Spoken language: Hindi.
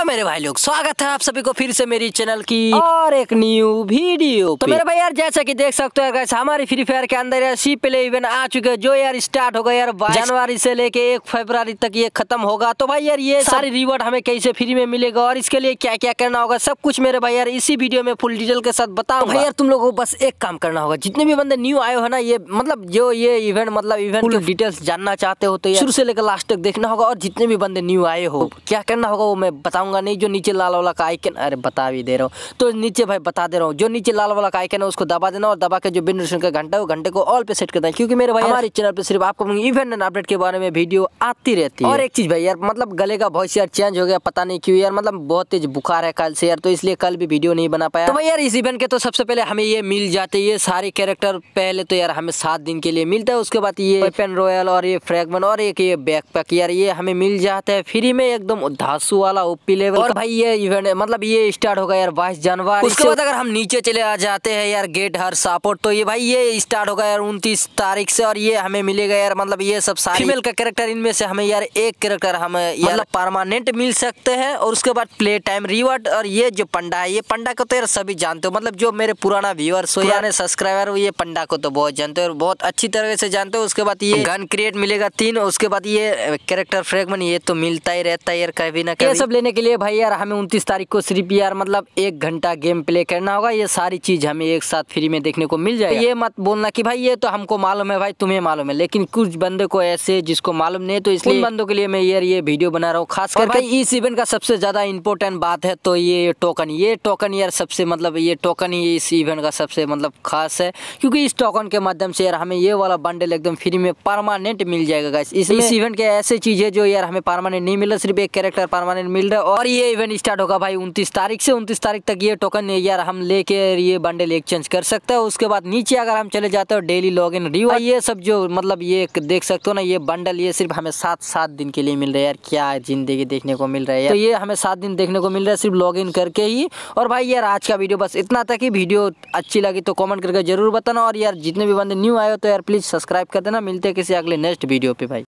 हेलो मेरे भाई लोग स्वागत है आप सभी को फिर से मेरी चैनल की और एक न्यू वीडियो तो मेरे भाई यार जैसा कि देख सकते हो हमारी फ्री फायर के अंदर यार सी प्ले इवेंट आ चुके हैं जो यार स्टार्ट होगा यार जनवरी से लेके एक फरवरी तक ये खत्म होगा तो भाई यार ये सारी रिवॉर्ड हमें कैसे फ्री में मिलेगा और इसके लिए क्या क्या करना होगा सब कुछ मेरे भाई यार इसी वीडियो में फुल डिटेल के साथ बताओ तो भाई यार तुम लोगों को बस एक काम करना होगा जितने भी बंदे न्यू आए हो ना ये मतलब जो ये इवेंट मतलब इवेंट डिटेल्स जानना चाहते हो तो शुरू से लेकर लास्ट तक देखना होगा और जितने भी बंदे न्यू आए हो क्या करना होगा वो मैं बताऊंगा बताऊंगा नहीं जो नीचे लाल वाला का आइकन अरे बता भी दे रहा हूँ तो नीचे भाई बता दे रहा हूँ जो नीचे लाल वाला का आइकन है उसको दबा देना और दबा के जो बिन रोशन का घंटा है वो घंटे को ऑल पे सेट करना है क्योंकि मेरे भाई हमारे चैनल पर सिर्फ आपको इवेंट एंड अपडेट के बारे में वीडियो आती रहती है और एक चीज़ भाई यार मतलब गले का बहुत यार चेंज हो गया पता नहीं क्यों यार मतलब बहुत तेज बुखार है कल से यार तो इसलिए कल भी वीडियो नहीं बना पाया तो भाई यार इस इवेंट के तो सबसे पहले हमें ये मिल जाते ये सारे कैरेक्टर पहले तो यार हमें सात दिन के लिए मिलता है उसके बाद ये पेन रॉयल और ये फ्रैगमन और एक ये बैकपैक यार ये हमें मिल जाता है फ्री में एकदम धासू वाला ओपी लेवल और भाई ये इवेंट मतलब ये स्टार्ट होगा यार बाईस जनवरी उसके बाद अगर हम नीचे चले आ जाते हैं यार गेट हर सापोर्ट तो ये भाई ये स्टार्ट होगा यार उनतीस तारीख से और ये हमें मिलेगा यार मतलब ये सब फीमेल का कैरेक्टर इनमें से हमें यार एक कैरेक्टर हमें यार परमानेंट मतलब मिल सकते हैं और उसके बाद प्ले टाइम रिवर्ट और ये जो पंडा है ये पंडा को तो यार सभी जानते हो मतलब जो मेरे पुराना व्यूअर्स हो यार सब्सक्राइबर हो ये पंडा को तो बहुत जानते हो और बहुत अच्छी तरह से जानते हो उसके बाद ये गन क्रिएट मिलेगा तीन उसके बाद ये कैरेक्टर फ्रेगमेंट ये तो मिलता ही रहता है यार कभी ना कभी सब लेने के लिए इसलिए भाई यार हमें उनतीस तारीख को सिर्फ यार मतलब एक घंटा गेम प्ले करना होगा ये सारी चीज़ हमें एक साथ फ्री में देखने को मिल जाए ये मत बोलना की भाई ये तो हमको मालूम है भाई तुम्हें मालूम है लेकिन कुछ बंदे को ऐसे जिसको मालूम नहीं तो इसलिए बंदों के लिए मैं यार ये वीडियो बना रहा हूँ खास कर इस इवेंट का सबसे ज़्यादा इंपोर्टेंट बात है तो ये टोकन ये टोकन यार सबसे मतलब ये टोकन ही इस इवेंट का सबसे मतलब खास है क्योंकि इस टोकन के माध्यम से यार हमें ये वाला बंडल एकदम फ्री में परमानेंट मिल जाएगा इस इवेंट के ऐसे चीज़ है जो यार हमें परमानेंट नहीं रहा सिर्फ एक कैरेक्टर परमानेंट मिल रहा है और और ये इवेंट स्टार्ट होगा भाई उनतीस तारीख से उनतीस तारीख तक ये टोकन यार हम लेके ये बंडल एक्सचेंज कर सकते हैं उसके बाद नीचे अगर हम चले जाते हैं डेली लॉग इन रिवार्ड ये सब जो मतलब ये देख सकते हो ना ये बंडल ये सिर्फ हमें सात सात दिन के लिए मिल रहा है यार क्या जिंदगी देखने को मिल रहा है तो ये हमें सात दिन देखने को मिल रहा है सिर्फ लॉग इन करके ही और भाई यार आज का वीडियो बस इतना था कि वीडियो अच्छी लगी तो कॉमेंट करके जरूर बताना और यार जितने भी बंदे न्यू आए हो तो यार प्लीज़ सब्सक्राइब कर देना मिलते किसी अगले नेक्स्ट वीडियो पे भाई